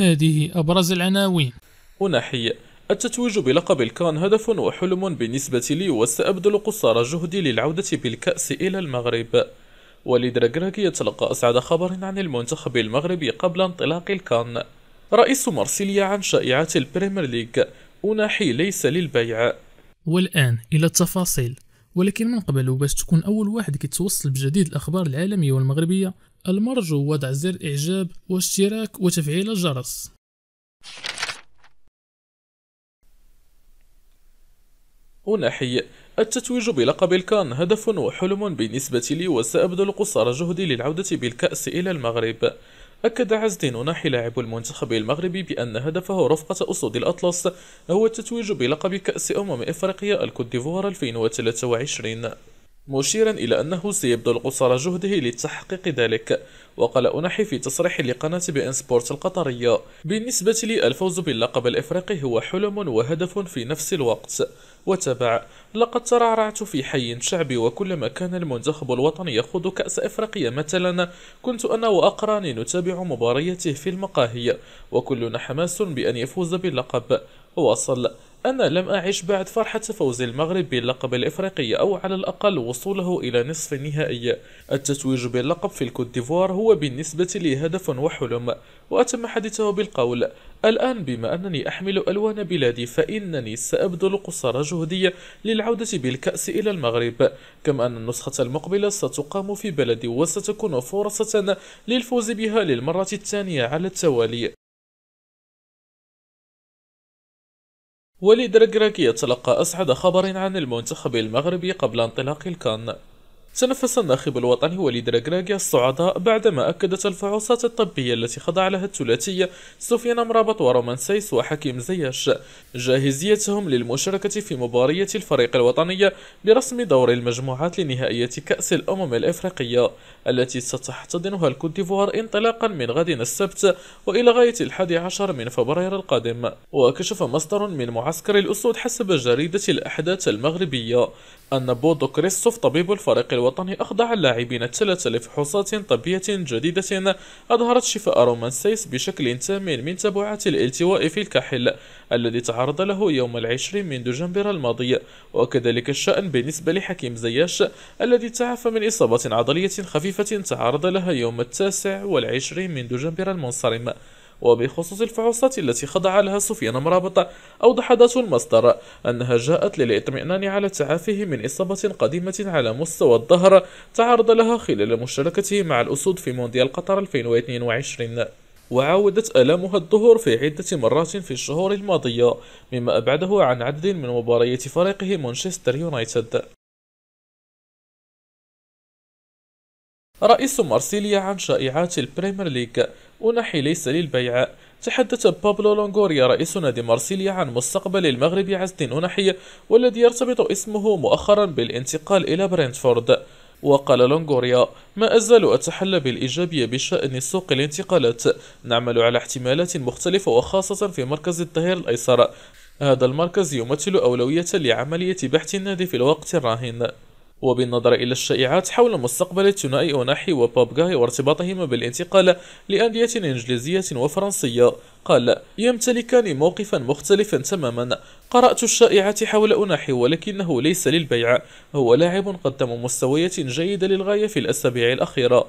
هذه أبرز العناوين أنحي التتويج بلقب الكان هدف وحلم بالنسبة لي وسأبذل قصارى جهدي للعودة بالكأس إلى المغرب وليد ركراكي يتلقى أسعد خبر عن المنتخب المغربي قبل انطلاق الكان رئيس مارسيليا عن شائعات البريمير ليج أناحي ليس للبيع والآن إلى التفاصيل ولكن من قبل وباش تكون أول واحد كيتوصل بجديد الأخبار العالمية والمغربية المرجو وضع زر إعجاب واشتراك وتفعيل الجرس أنحي التتويج بلقب الكان هدف وحلم بالنسبة لي وسأبذل قصارى جهدي للعودة بالكأس إلى المغرب أكد الدين ناحي لاعب المنتخب المغربي بأن هدفه رفقة أسود الأطلس هو التتويج بلقب كأس أمم إفريقيا الكوت ديفوار 2023 مشيرا إلى أنه سيبذل قصارى جهده لتحقيق ذلك وقال أنحي في تصريح لقناة بي إن سبورت القطرية بالنسبة لي الفوز باللقب الإفريقي هو حلم وهدف في نفس الوقت وتبع لقد ترعرعت في حي شعبي وكلما كان المنتخب الوطني يخوض كأس إفريقيا مثلا كنت أنا وأقراني نتابع مبارياته في المقاهي وكلنا حماس بأن يفوز باللقب وصل أنا لم أعش بعد فرحة فوز المغرب باللقب الإفريقي أو على الأقل وصوله إلى نصف النهائي التتويج باللقب في الكوت ديفوار هو بالنسبة لي هدف وحلم وأتم حديثه بالقول الآن بما أنني أحمل ألوان بلادي فإنني سأبذل قصارى جهدي للعودة بالكأس إلى المغرب كما أن النسخة المقبلة ستقام في بلدي وستكون فرصة للفوز بها للمرة الثانية على التوالي وليد ركراكي يتلقى أسعد خبر عن المنتخب المغربي قبل انطلاق الكان تنفس الناخب الوطني وليد ركراكي الصعداء بعدما أكدت الفحوصات الطبية التي خضع لها الثلاثية سفيان مرابط ورومان سيس وحكيم زياش جاهزيتهم للمشاركة في مباراه الفريق الوطني برسم دور المجموعات لنهائية كأس الأمم الإفريقية التي ستحتضنها الكوت ديفوار انطلاقا من غد السبت وإلى غاية الحادي عشر من فبراير القادم وكشف مصدر من معسكر الأسود حسب جريدة الأحداث المغربية أن بودو كريستوف طبيب الفريق الوطني أخضع اللاعبين الثلاثة لفحوصات طبية جديدة أظهرت شفاء رومان سيس بشكل تام من تبعات الالتواء في الكاحل الذي تعرض له يوم العشرين من دجنبر الماضي وكذلك الشأن بالنسبة لحكيم زياش الذي تعافى من إصابة عضلية خفيفة تعرض لها يوم التاسع والعشرين من دجنبر المنصرم وبخصوص الفحوصات التي خضع لها سفيان مرابط أوضح ذات المصدر أنها جاءت للإطمئنان على تعافيه من إصابة قديمة على مستوى الظهر تعرض لها خلال مشاركته مع الأسود في مونديال قطر 2022 وعاودت آلامها الظهور في عدة مرات في الشهور الماضية مما أبعده عن عدد من مباريات فريقه مانشستر يونايتد رئيس مارسيليا عن شائعات البريمير ليج أنحي ليس للبيع تحدث بابلو لونغوريا رئيس نادي مارسيليا عن مستقبل المغرب عزد أنحي والذي يرتبط اسمه مؤخرا بالانتقال إلى برينتفورد وقال لونغوريا ما أزال أتحلى بالإيجابية بشأن سوق الانتقالات نعمل على احتمالات مختلفة وخاصة في مركز الظهير الأيسر هذا المركز يمثل أولوية لعملية بحث النادي في الوقت الراهن وبالنظر إلى الشائعات حول مستقبل الثنائي أوناحي وبابغاي وارتباطهما بالانتقال لأندية إنجليزية وفرنسية قال يمتلكان موقفا مختلفا تماما قرأت الشائعات حول أوناحي ولكنه ليس للبيع هو لاعب قدم مستويات جيدة للغاية في الأسابيع الأخيرة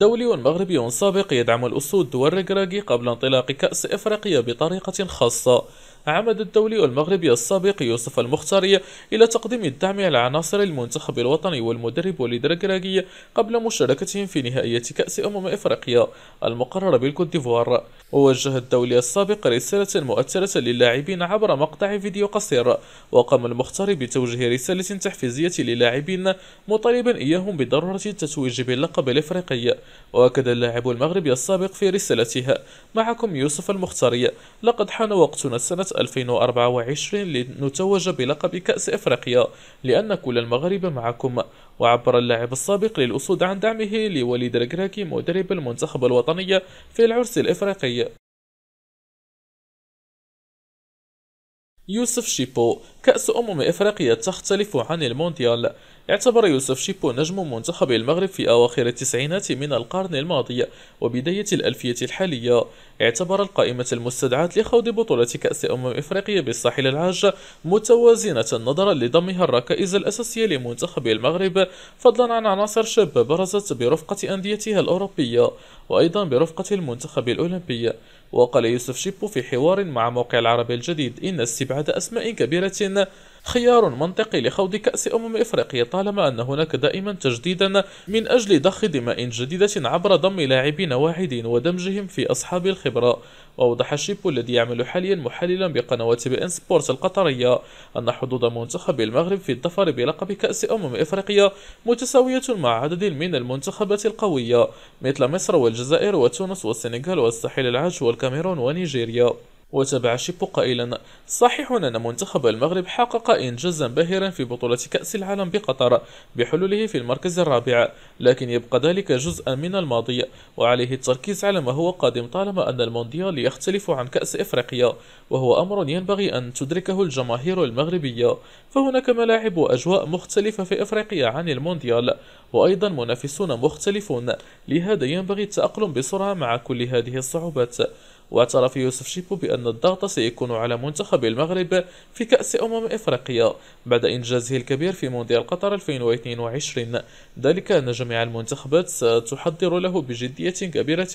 دولي مغربي سابق يدعم الأسود والركراكي قبل انطلاق كأس إفريقيا بطريقة خاصة عمد الدولي المغربي السابق يوسف المختاري إلى تقديم الدعم على عناصر المنتخب الوطني والمدرب وليد ركراكي قبل مشاركتهم في نهائية كأس أمم إفريقيا المقررة بالكوت ديفوار ووجه الدولي السابق رسالة مؤثرة للاعبين عبر مقطع فيديو قصير وقام المختار بتوجيه رسالة تحفيزية للاعبين مطالبا إياهم بضرورة التتويج باللقب الإفريقي وأكد اللاعب المغربي السابق في رسالتها معكم يوسف المختاري لقد حان وقتنا السنة 2024 لنتوج بلقب كأس إفريقيا لأن كل المغرب معكم وعبر اللاعب السابق للأسود عن دعمه لوليد ركراكي مدرب المنتخب الوطني في العرس الإفريقي يوسف شيبو كأس أمم إفريقيا تختلف عن المونديال اعتبر يوسف شيبو نجم منتخب المغرب في أواخر التسعينات من القرن الماضي وبداية الألفية الحالية اعتبر القائمة المستدعاة لخوض بطولة كأس أمم إفريقيا بالساحل العاج متوازنة نظرا لضمها الركائز الأساسية لمنتخب المغرب فضلا عن عناصر شابة برزت برفقة أنديتها الأوروبية وأيضا برفقة المنتخب الأولمبي وقال يوسف شيبو في حوار مع موقع العرب الجديد إن استبعاد أسماء كبيرة خيار منطقي لخوض كأس أمم إفريقيا طالما أن هناك دائما تجديدا من أجل ضخ دماء جديدة عبر ضم لاعبين واعدين ودمجهم في أصحاب الخبرة وأوضح شيبو الذي يعمل حاليا محللا بقنوات بي إن سبورت القطرية أن حظوظ منتخب المغرب في الظفر بلقب كأس أمم إفريقيا متساوية مع عدد من المنتخبات القوية مثل مصر والجزائر وتونس والسنغال والساحل العاج والكاميرون ونيجيريا وتابع شيبو قائلا صحيح أن منتخب المغرب حقق إنجازا باهرا في بطولة كأس العالم بقطر بحلوله في المركز الرابع لكن يبقى ذلك جزءا من الماضي وعليه التركيز على ما هو قادم طالما أن المونديال يختلف عن كأس إفريقيا وهو أمر ينبغي أن تدركه الجماهير المغربية فهناك ملاعب وأجواء مختلفة في إفريقيا عن المونديال وأيضا منافسون مختلفون لهذا ينبغي التأقلم بسرعة مع كل هذه الصعوبات واعترف يوسف شيبو بأن الضغط سيكون على منتخب المغرب في كأس أمم إفريقيا بعد إنجازه الكبير في مونديال قطر 2022 ذلك أن جميع المنتخبات ستحضر له بجدية كبيرة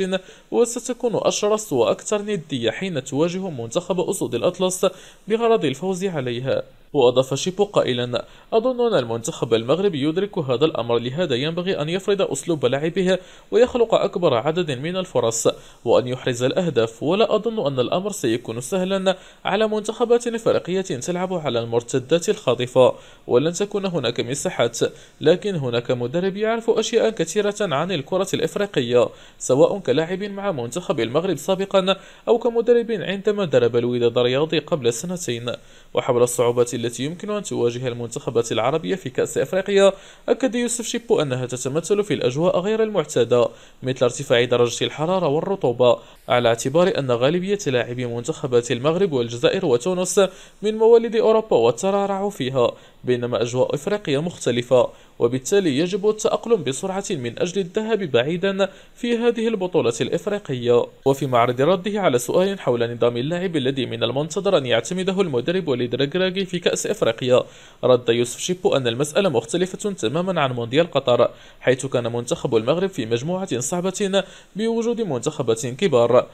وستكون أشرس وأكثر ندية حين تواجه منتخب أسود الأطلس بغرض الفوز عليها وأضاف شيبو قائلا أظن أن المنتخب المغربي يدرك هذا الأمر لهذا ينبغي أن يفرض أسلوب لعبه ويخلق أكبر عدد من الفرص وأن يحرز الأهداف ولا أظن أن الأمر سيكون سهلا على منتخبات فرقية تلعب على المرتدات الخاطفة ولن تكون هناك مساحات لكن هناك مدرب يعرف أشياء كثيرة عن الكرة الإفريقية سواء كلاعب مع منتخب المغرب سابقا أو كمدرب عندما درب الوداد الرياضي قبل سنتين وحول الصعوبات التي يمكن أن تواجه المنتخبات العربية في كأس أفريقيا أكد يوسف شيبو أنها تتمثل في الأجواء غير المعتادة مثل ارتفاع درجة الحرارة والرطوبة على اعتبار أن غالبية لاعبي منتخبات المغرب والجزائر وتونس من مواليد أوروبا وترعرعوا فيها بينما أجواء إفريقيا مختلفة وبالتالي يجب التأقلم بسرعة من أجل الذهاب بعيدا في هذه البطولة الإفريقية وفي معرض رده على سؤال حول نظام اللعب الذي من المنتظر أن يعتمده المدرب وليد رجراجي في كأس إفريقيا رد يوسف شيبو أن المسألة مختلفة تماما عن مونديال قطر حيث كان منتخب المغرب في مجموعة صعبة بوجود منتخبات كبار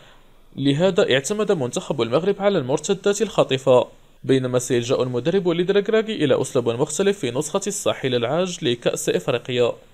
لهذا اعتمد منتخب المغرب على المرتدات الخاطفة بينما سيلجأ المدرب لدراجراجي إلى أسلوب مختلف في نسخة الساحل العاج لكأس إفريقيا